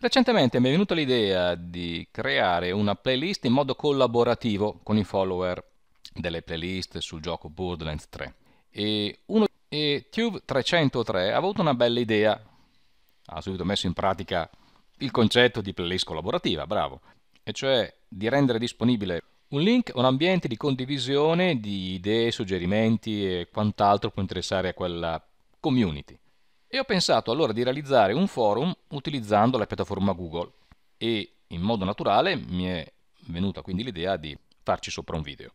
Recentemente mi è venuta l'idea di creare una playlist in modo collaborativo con i follower delle playlist sul gioco Borderlands 3 e, uno, e Tube 303 ha avuto una bella idea, ha subito messo in pratica il concetto di playlist collaborativa, bravo, e cioè di rendere disponibile un link, un ambiente di condivisione di idee, suggerimenti e quant'altro può interessare a quella community. E ho pensato allora di realizzare un forum utilizzando la piattaforma Google e in modo naturale mi è venuta quindi l'idea di farci sopra un video.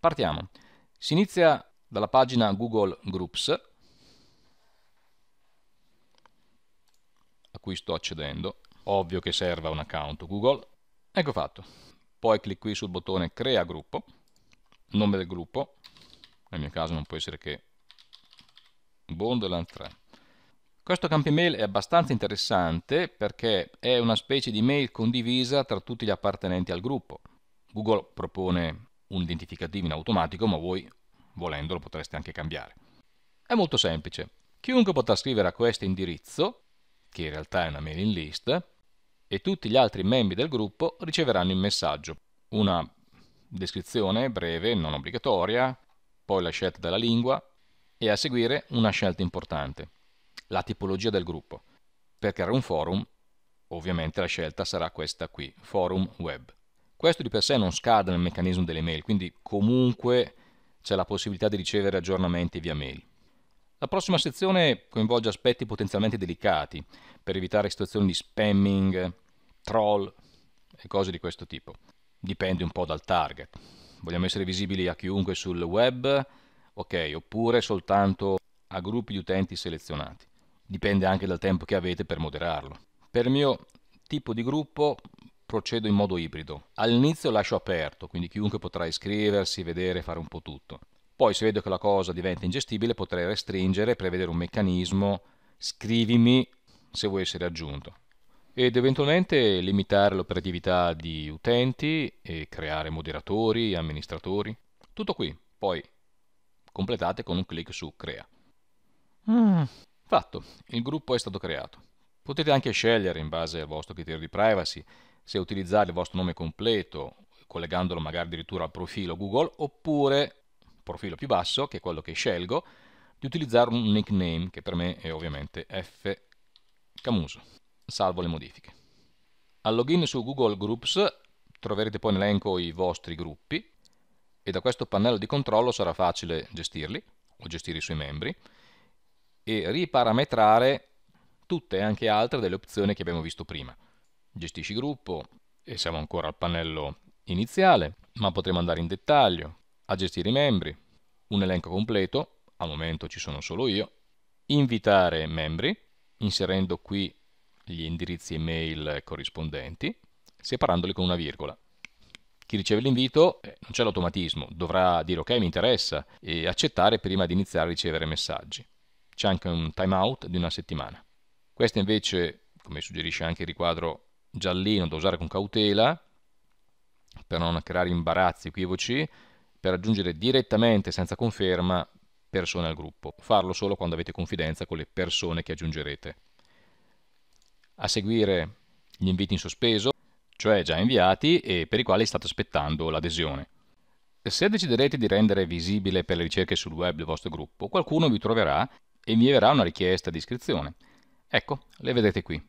Partiamo. Si inizia dalla pagina Google Groups a cui sto accedendo. Ovvio che serva un account Google. Ecco fatto. Poi clicco qui sul bottone Crea gruppo, nome del gruppo, nel mio caso non può essere che Bondeland 3 questo campi mail è abbastanza interessante perché è una specie di mail condivisa tra tutti gli appartenenti al gruppo. Google propone un identificativo in automatico, ma voi volendolo potreste anche cambiare. È molto semplice. Chiunque potrà scrivere a questo indirizzo, che in realtà è una mailing list, e tutti gli altri membri del gruppo riceveranno il messaggio. Una descrizione breve, non obbligatoria, poi la scelta della lingua e a seguire una scelta importante la tipologia del gruppo. Per creare un forum, ovviamente la scelta sarà questa qui, forum web. Questo di per sé non scade nel meccanismo delle mail, quindi comunque c'è la possibilità di ricevere aggiornamenti via mail. La prossima sezione coinvolge aspetti potenzialmente delicati per evitare situazioni di spamming, troll e cose di questo tipo. Dipende un po' dal target. Vogliamo essere visibili a chiunque sul web? Ok, oppure soltanto a gruppi di utenti selezionati dipende anche dal tempo che avete per moderarlo. Per il mio tipo di gruppo procedo in modo ibrido. All'inizio lascio aperto, quindi chiunque potrà iscriversi, vedere, fare un po' tutto. Poi se vedo che la cosa diventa ingestibile potrei restringere e prevedere un meccanismo scrivimi se vuoi essere aggiunto ed eventualmente limitare l'operatività di utenti e creare moderatori, amministratori. Tutto qui, poi completate con un clic su crea. Mm. Fatto, il gruppo è stato creato. Potete anche scegliere, in base al vostro criterio di privacy, se utilizzare il vostro nome completo, collegandolo magari addirittura al profilo Google, oppure, profilo più basso, che è quello che scelgo, di utilizzare un nickname, che per me è ovviamente F. Camuso. Salvo le modifiche. Al login su Google Groups troverete poi in elenco i vostri gruppi e da questo pannello di controllo sarà facile gestirli o gestire i suoi membri e riparametrare tutte e anche altre delle opzioni che abbiamo visto prima. Gestisci gruppo e siamo ancora al pannello iniziale, ma potremo andare in dettaglio a gestire i membri, un elenco completo, al momento ci sono solo io, invitare membri, inserendo qui gli indirizzi email corrispondenti, separandoli con una virgola. Chi riceve l'invito, eh, non c'è l'automatismo, dovrà dire ok mi interessa e accettare prima di iniziare a ricevere messaggi c'è anche un time out di una settimana. Questa invece, come suggerisce anche il riquadro giallino, da usare con cautela per non creare imbarazzi equivoci, per aggiungere direttamente senza conferma persone al gruppo. Farlo solo quando avete confidenza con le persone che aggiungerete. A seguire gli inviti in sospeso, cioè già inviati e per i quali state aspettando l'adesione. Se deciderete di rendere visibile per le ricerche sul web il vostro gruppo, qualcuno vi troverà e mi verrà una richiesta di iscrizione. Ecco, le vedete qui.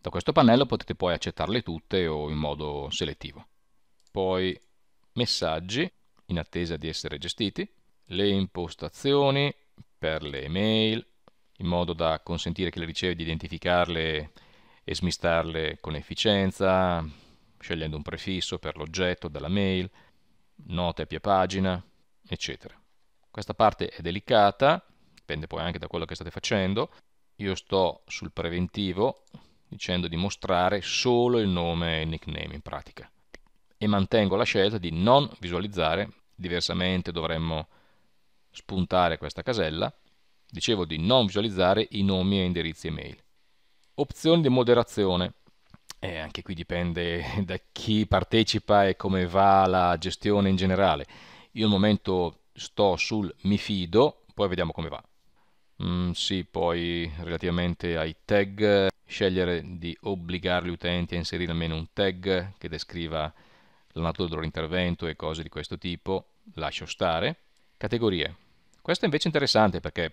Da questo pannello potete poi accettarle tutte o in modo selettivo. Poi messaggi in attesa di essere gestiti, le impostazioni per le email in modo da consentire che le riceve di identificarle e smistarle con efficienza, scegliendo un prefisso per l'oggetto della mail, note a pie pagina, eccetera. Questa parte è delicata, dipende poi anche da quello che state facendo, io sto sul preventivo dicendo di mostrare solo il nome e il nickname in pratica e mantengo la scelta di non visualizzare, diversamente dovremmo spuntare questa casella, dicevo di non visualizzare i nomi e indirizzi email. Opzioni di moderazione, eh, anche qui dipende da chi partecipa e come va la gestione in generale. Io al momento sto sul mi fido, poi vediamo come va. Mm, sì, poi relativamente ai tag, scegliere di obbligare gli utenti a inserire almeno un tag che descriva la natura del loro intervento e cose di questo tipo, lascio stare. Categorie. Questo invece è interessante perché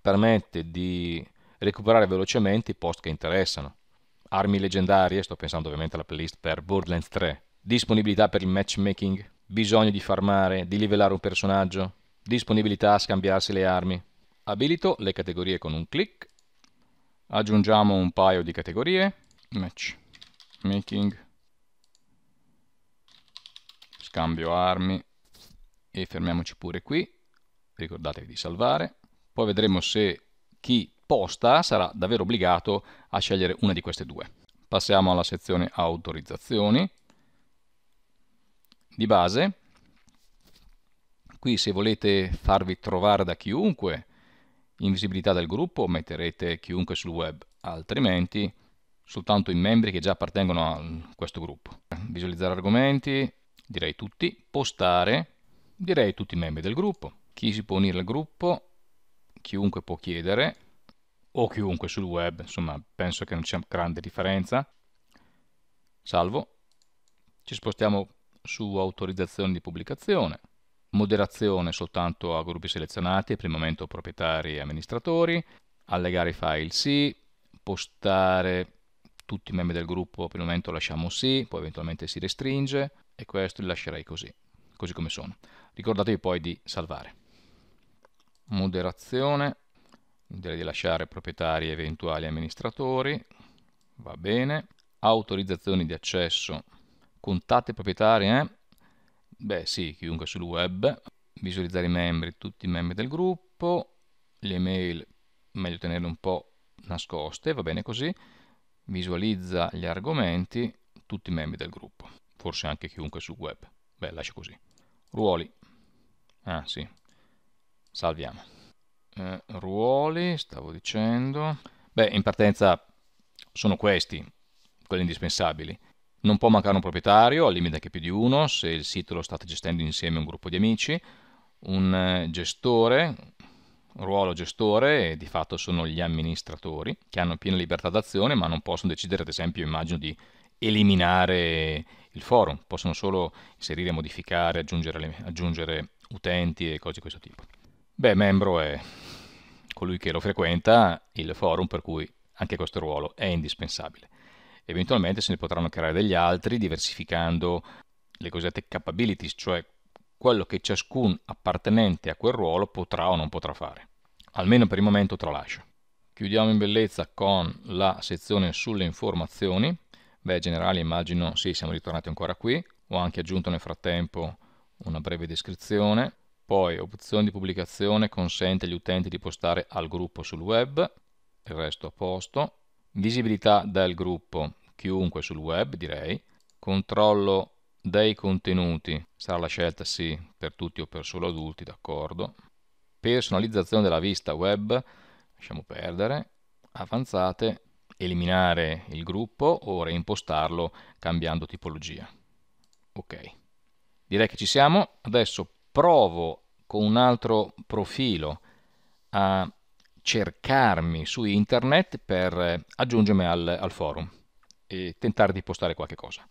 permette di recuperare velocemente i post che interessano. Armi leggendarie, sto pensando ovviamente alla playlist per Borderlands 3. Disponibilità per il matchmaking, bisogno di farmare, di livellare un personaggio, disponibilità a scambiarsi le armi, Abilito le categorie con un clic, aggiungiamo un paio di categorie, match, making, scambio armi e fermiamoci pure qui, ricordatevi di salvare, poi vedremo se chi posta sarà davvero obbligato a scegliere una di queste due. Passiamo alla sezione autorizzazioni, di base, qui se volete farvi trovare da chiunque invisibilità del gruppo metterete chiunque sul web, altrimenti soltanto i membri che già appartengono a questo gruppo. Visualizzare argomenti, direi tutti, postare, direi tutti i membri del gruppo. Chi si può unire al gruppo? Chiunque può chiedere o chiunque sul web, insomma penso che non c'è grande differenza. Salvo. Ci spostiamo su autorizzazione di pubblicazione moderazione soltanto a gruppi selezionati, per il momento proprietari e amministratori, allegare i file sì, postare tutti i membri del gruppo per il momento lasciamo sì, poi eventualmente si restringe e questo li lascerei così, così come sono. Ricordatevi poi di salvare. Moderazione, direi di lasciare proprietari e eventuali amministratori, va bene. Autorizzazioni di accesso, contate proprietari, eh? beh sì, chiunque sul web, visualizzare i membri, tutti i membri del gruppo, le email meglio tenerle un po' nascoste, va bene così, visualizza gli argomenti, tutti i membri del gruppo, forse anche chiunque sul web, beh lascio così. Ruoli, ah sì, salviamo. Eh, ruoli, stavo dicendo, beh in partenza sono questi, quelli indispensabili. Non può mancare un proprietario, al limite anche più di uno, se il sito lo state gestendo insieme a un gruppo di amici, un eh, gestore, un ruolo gestore, di fatto sono gli amministratori, che hanno piena libertà d'azione, ma non possono decidere, ad esempio, immagino, di eliminare il forum, possono solo inserire, modificare, aggiungere, aggiungere utenti e cose di questo tipo. Beh, membro è colui che lo frequenta, il forum, per cui anche questo ruolo è indispensabile eventualmente se ne potranno creare degli altri diversificando le cosiddette capabilities, cioè quello che ciascun appartenente a quel ruolo potrà o non potrà fare. Almeno per il momento tralascio. Chiudiamo in bellezza con la sezione sulle informazioni. Beh, generali immagino, sì, siamo ritornati ancora qui. Ho anche aggiunto nel frattempo una breve descrizione. Poi, opzione di pubblicazione consente agli utenti di postare al gruppo sul web. Il resto a posto. Visibilità del gruppo chiunque sul web direi, controllo dei contenuti, sarà la scelta sì per tutti o per solo adulti, d'accordo, personalizzazione della vista web, lasciamo perdere, avanzate, eliminare il gruppo o reimpostarlo cambiando tipologia. Ok, direi che ci siamo, adesso provo con un altro profilo a cercarmi su internet per aggiungermi al, al forum e tentare di postare qualche cosa.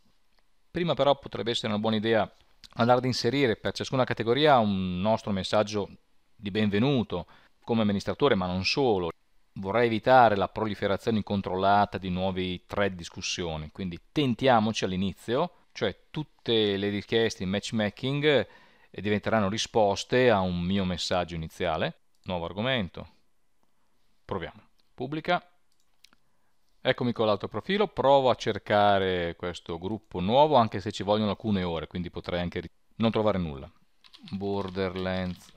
Prima però potrebbe essere una buona idea andare ad inserire per ciascuna categoria un nostro messaggio di benvenuto come amministratore, ma non solo. Vorrei evitare la proliferazione incontrollata di nuovi thread discussioni, quindi tentiamoci all'inizio, cioè tutte le richieste in matchmaking eh, diventeranno risposte a un mio messaggio iniziale, nuovo argomento. Proviamo. Pubblica Eccomi con l'altro profilo, provo a cercare questo gruppo nuovo anche se ci vogliono alcune ore, quindi potrei anche non trovare nulla. Borderlands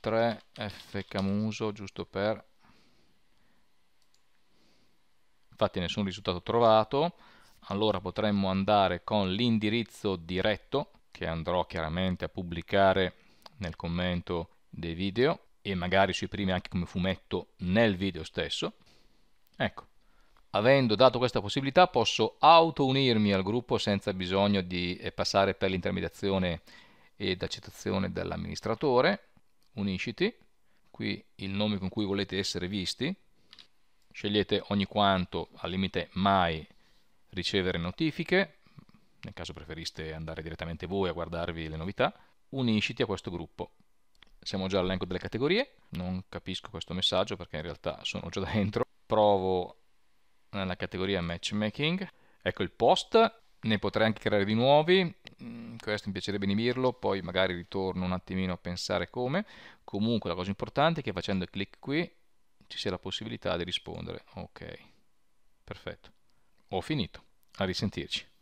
3 F Camuso, giusto per... Infatti nessun risultato trovato, allora potremmo andare con l'indirizzo diretto che andrò chiaramente a pubblicare nel commento dei video e magari si prime anche come fumetto nel video stesso Ecco. Avendo dato questa possibilità posso auto-unirmi al gruppo senza bisogno di eh, passare per l'intermediazione ed accettazione dell'amministratore. Unisciti, qui il nome con cui volete essere visti. Scegliete ogni quanto, al limite mai, ricevere notifiche, nel caso preferiste andare direttamente voi a guardarvi le novità. Unisciti a questo gruppo. Siamo già all'elenco delle categorie, non capisco questo messaggio perché in realtà sono già dentro provo nella categoria matchmaking, ecco il post, ne potrei anche creare di nuovi, mm, questo mi piacerebbe inibirlo, poi magari ritorno un attimino a pensare come, comunque la cosa importante è che facendo il clic qui ci sia la possibilità di rispondere, ok, perfetto, ho finito, a risentirci.